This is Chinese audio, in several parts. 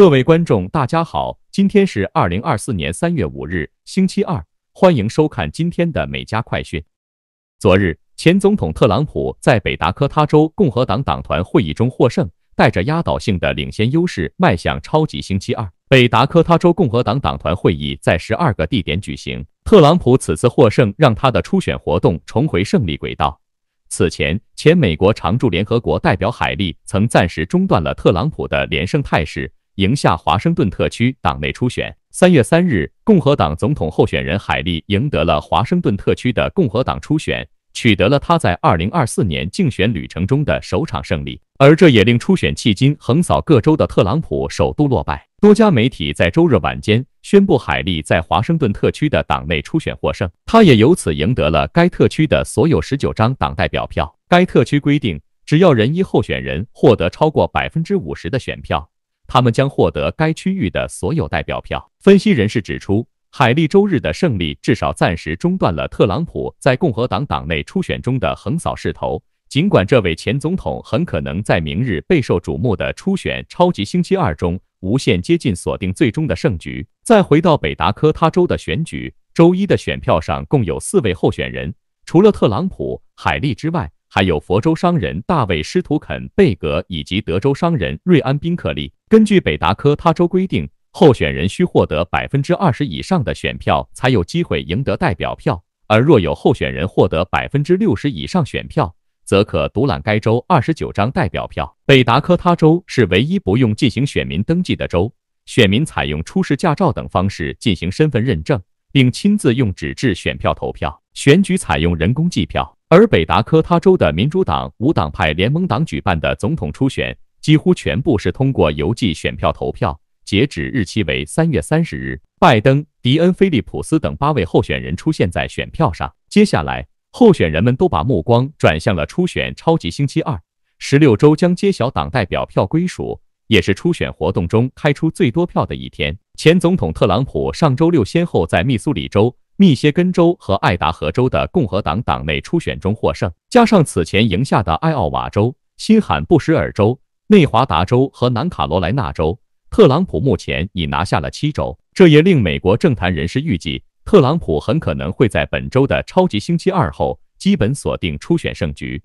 各位观众，大家好，今天是二零二四年三月五日，星期二，欢迎收看今天的美加快讯。昨日，前总统特朗普在北达科他州共和党党团会议中获胜，带着压倒性的领先优势迈向超级星期二。北达科他州共和党党团会议在十二个地点举行，特朗普此次获胜让他的初选活动重回胜利轨道。此前，前美国常驻联合国代表海利曾暂时中断了特朗普的连胜态势。赢下华盛顿特区党内初选。三月三日，共和党总统候选人海利赢得了华盛顿特区的共和党初选，取得了他在二零二四年竞选旅程中的首场胜利。而这也令初选迄今横扫各州的特朗普首度落败。多家媒体在周日晚间宣布，海利在华盛顿特区的党内初选获胜，他也由此赢得了该特区的所有十九张党代表票。该特区规定，只要任一候选人获得超过百分之五十的选票。他们将获得该区域的所有代表票。分析人士指出，海利周日的胜利至少暂时中断了特朗普在共和党党内初选中的横扫势头。尽管这位前总统很可能在明日备受瞩目的初选超级星期二中无限接近锁定最终的胜局。再回到北达科他州的选举，周一的选票上共有四位候选人，除了特朗普、海利之外，还有佛州商人大卫·施图肯、贝格以及德州商人瑞安·宾克利。根据北达科他州规定，候选人需获得百分之二十以上的选票才有机会赢得代表票；而若有候选人获得百分之六十以上选票，则可独揽该州二十九张代表票。北达科他州是唯一不用进行选民登记的州，选民采用出示驾照等方式进行身份认证，并亲自用纸质选票投票。选举采用人工计票，而北达科他州的民主党、无党派联盟党举办的总统初选。几乎全部是通过邮寄选票投票，截止日期为三月三十日。拜登、迪恩、菲利普斯等八位候选人出现在选票上。接下来，候选人们都把目光转向了初选超级星期二，十六州将揭晓党代表票归属，也是初选活动中开出最多票的一天。前总统特朗普上周六先后在密苏里州、密歇根州和爱达荷州的共和党党内初选中获胜，加上此前赢下的爱奥瓦州、新罕布什尔州。内华达州和南卡罗来纳州，特朗普目前已拿下了七州，这也令美国政坛人士预计，特朗普很可能会在本周的超级星期二后基本锁定初选胜局。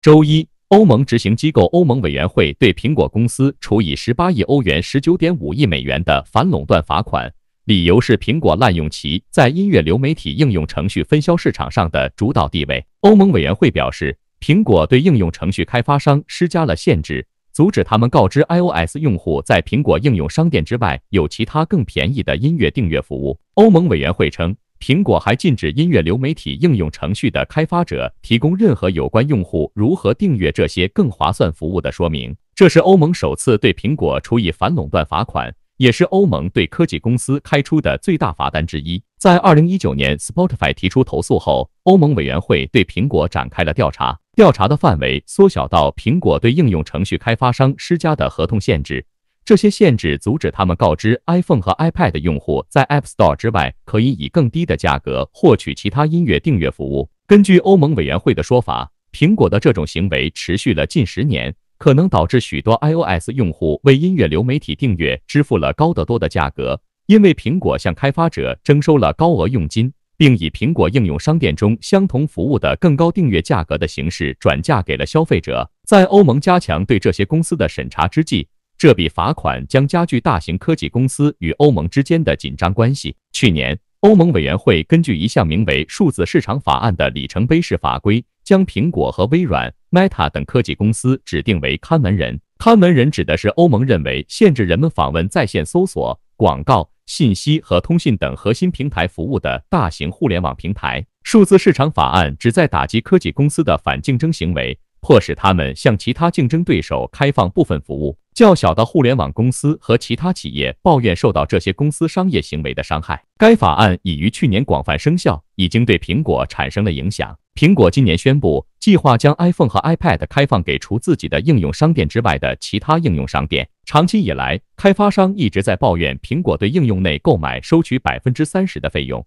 周一，欧盟执行机构欧盟委员会对苹果公司处以十八亿欧元（十九点五亿美元）的反垄断罚款，理由是苹果滥用其在音乐流媒体应用程序分销市场上的主导地位。欧盟委员会表示。苹果对应用程序开发商施加了限制，阻止他们告知 iOS 用户在苹果应用商店之外有其他更便宜的音乐订阅服务。欧盟委员会称，苹果还禁止音乐流媒体应用程序的开发者提供任何有关用户如何订阅这些更划算服务的说明。这是欧盟首次对苹果处以反垄断罚款，也是欧盟对科技公司开出的最大罚单之一。在2019年 Spotify 提出投诉后，欧盟委员会对苹果展开了调查。调查的范围缩小到苹果对应用程序开发商施加的合同限制，这些限制阻止他们告知 iPhone 和 iPad 用户在 App Store 之外可以以更低的价格获取其他音乐订阅服务。根据欧盟委员会的说法，苹果的这种行为持续了近十年，可能导致许多 iOS 用户为音乐流媒体订阅支付了高得多的价格，因为苹果向开发者征收了高额佣金。并以苹果应用商店中相同服务的更高订阅价格的形式转嫁给了消费者。在欧盟加强对这些公司的审查之际，这笔罚款将加剧大型科技公司与欧盟之间的紧张关系。去年，欧盟委员会根据一项名为《数字市场法案》的里程碑式法规，将苹果和微软、Meta 等科技公司指定为“看门人”。看门人指的是欧盟认为限制人们访问在线搜索。广告、信息和通信等核心平台服务的大型互联网平台，数字市场法案旨在打击科技公司的反竞争行为，迫使他们向其他竞争对手开放部分服务。较小的互联网公司和其他企业抱怨受到这些公司商业行为的伤害。该法案已于去年广泛生效，已经对苹果产生了影响。苹果今年宣布计划将 iPhone 和 iPad 开放给除自己的应用商店之外的其他应用商店。长期以来，开发商一直在抱怨苹果对应用内购买收取百分之三十的费用。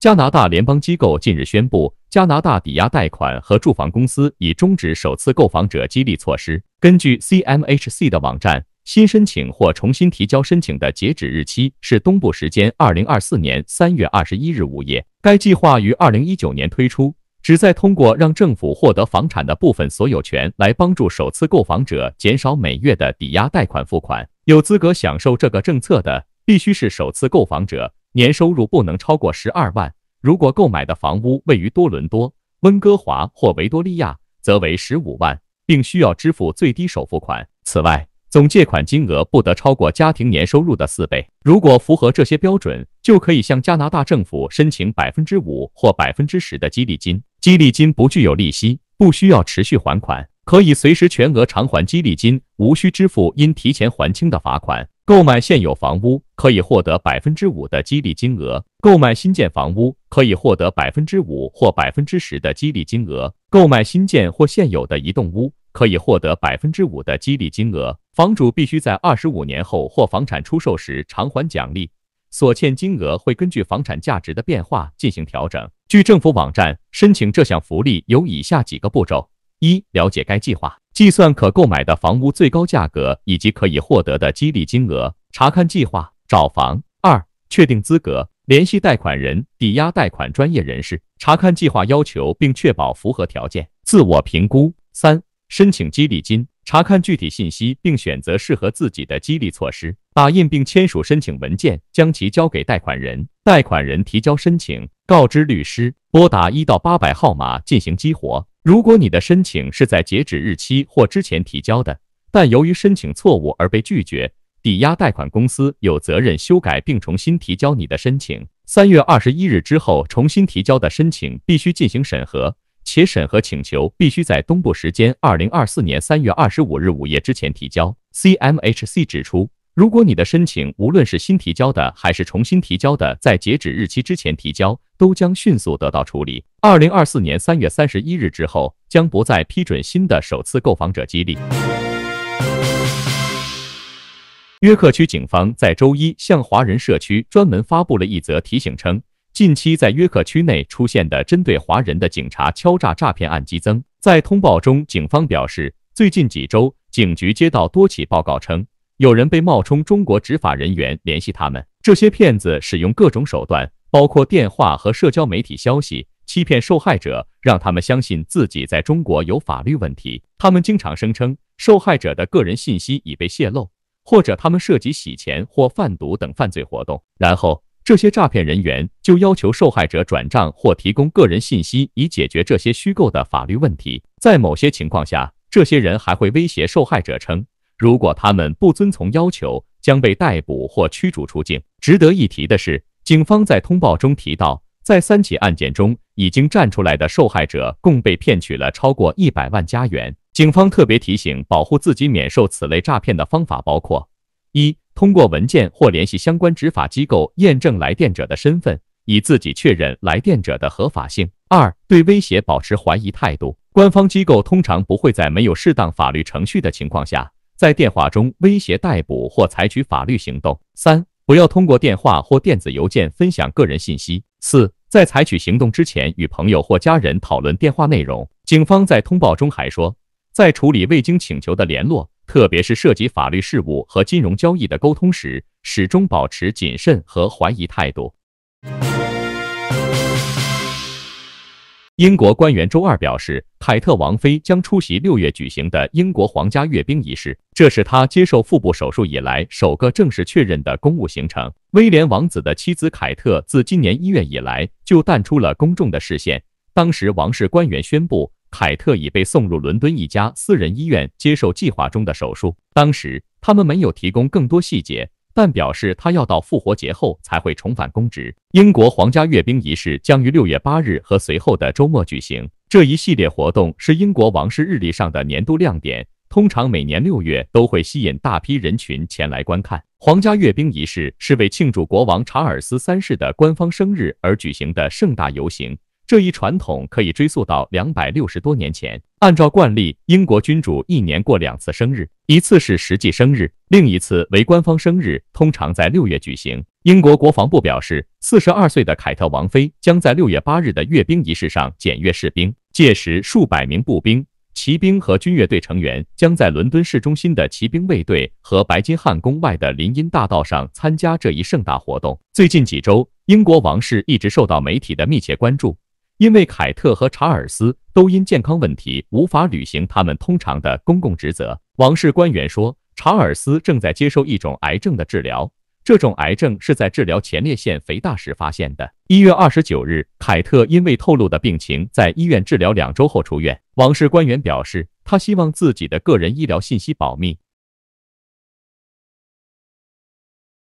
加拿大联邦机构近日宣布，加拿大抵押贷款和住房公司已终止首次购房者激励措施。根据 CMHC 的网站，新申请或重新提交申请的截止日期是东部时间2024年3月21日午夜。该计划于2019年推出，旨在通过让政府获得房产的部分所有权来帮助首次购房者减少每月的抵押贷款付款。有资格享受这个政策的必须是首次购房者。年收入不能超过十二万，如果购买的房屋位于多伦多、温哥华或维多利亚，则为十五万，并需要支付最低首付款。此外，总借款金额不得超过家庭年收入的四倍。如果符合这些标准，就可以向加拿大政府申请百分之五或百分之十的激励金。激励金不具有利息，不需要持续还款。可以随时全额偿还激励金，无需支付因提前还清的罚款。购买现有房屋可以获得百分之五的激励金额，购买新建房屋可以获得百分之五或百分之十的激励金额。购买新建或现有的移动屋可以获得百分之五的激励金额。房主必须在二十五年后或房产出售时偿还奖励所欠金额，会根据房产价值的变化进行调整。据政府网站，申请这项福利有以下几个步骤。一、了解该计划，计算可购买的房屋最高价格以及可以获得的激励金额，查看计划找房。二、确定资格，联系贷款人、抵押贷款专业人士，查看计划要求并确保符合条件，自我评估。三、申请激励金，查看具体信息并选择适合自己的激励措施，打印并签署申请文件，将其交给贷款人。贷款人提交申请，告知律师，拨打一到八百号码进行激活。如果你的申请是在截止日期或之前提交的，但由于申请错误而被拒绝，抵押贷款公司有责任修改并重新提交你的申请。三月二十一日之后重新提交的申请必须进行审核，且审核请求必须在东部时间二零二四年三月二十五日午夜之前提交。CMHC 指出，如果你的申请无论是新提交的还是重新提交的，在截止日期之前提交，都将迅速得到处理。二零二四年三月三十一日之后，将不再批准新的首次购房者激励。约克区警方在周一向华人社区专门发布了一则提醒，称近期在约克区内出现的针对华人的警察敲诈诈骗案激增。在通报中，警方表示，最近几周，警局接到多起报告，称有人被冒充中国执法人员联系他们。这些骗子使用各种手段，包括电话和社交媒体消息。欺骗受害者，让他们相信自己在中国有法律问题。他们经常声称受害者的个人信息已被泄露，或者他们涉及洗钱或贩毒等犯罪活动。然后，这些诈骗人员就要求受害者转账或提供个人信息，以解决这些虚构的法律问题。在某些情况下，这些人还会威胁受害者，称如果他们不遵从要求，将被逮捕或驱逐出境。值得一提的是，警方在通报中提到。在三起案件中，已经站出来的受害者共被骗取了超过一百万加元。警方特别提醒，保护自己免受此类诈骗的方法包括：一、通过文件或联系相关执法机构验证来电者的身份，以自己确认来电者的合法性；二、对威胁保持怀疑态度，官方机构通常不会在没有适当法律程序的情况下在电话中威胁逮捕或采取法律行动；三、不要通过电话或电子邮件分享个人信息；四。在采取行动之前，与朋友或家人讨论电话内容。警方在通报中还说，在处理未经请求的联络，特别是涉及法律事务和金融交易的沟通时，始终保持谨慎和怀疑态度。英国官员周二表示，凯特王妃将出席六月举行的英国皇家阅兵仪式。这是他接受腹部手术以来首个正式确认的公务行程。威廉王子的妻子凯特自今年一月以来就淡出了公众的视线。当时，王室官员宣布，凯特已被送入伦敦一家私人医院接受计划中的手术。当时，他们没有提供更多细节，但表示他要到复活节后才会重返公职。英国皇家阅兵仪式将于六月八日和随后的周末举行。这一系列活动是英国王室日历上的年度亮点。通常每年六月都会吸引大批人群前来观看皇家阅兵仪式，是为庆祝国王查尔斯三世的官方生日而举行的盛大游行。这一传统可以追溯到两百六十多年前。按照惯例，英国君主一年过两次生日，一次是实际生日，另一次为官方生日，通常在六月举行。英国国防部表示，四十二岁的凯特王妃将在六月八日的阅兵仪式上检阅士兵，届时数百名步兵。骑兵和军乐队成员将在伦敦市中心的骑兵卫队和白金汉宫外的林荫大道上参加这一盛大活动。最近几周，英国王室一直受到媒体的密切关注，因为凯特和查尔斯都因健康问题无法履行他们通常的公共职责。王室官员说，查尔斯正在接受一种癌症的治疗。这种癌症是在治疗前列腺肥大时发现的。一月二十九日，凯特因为透露的病情，在医院治疗两周后出院。王室官员表示，他希望自己的个人医疗信息保密。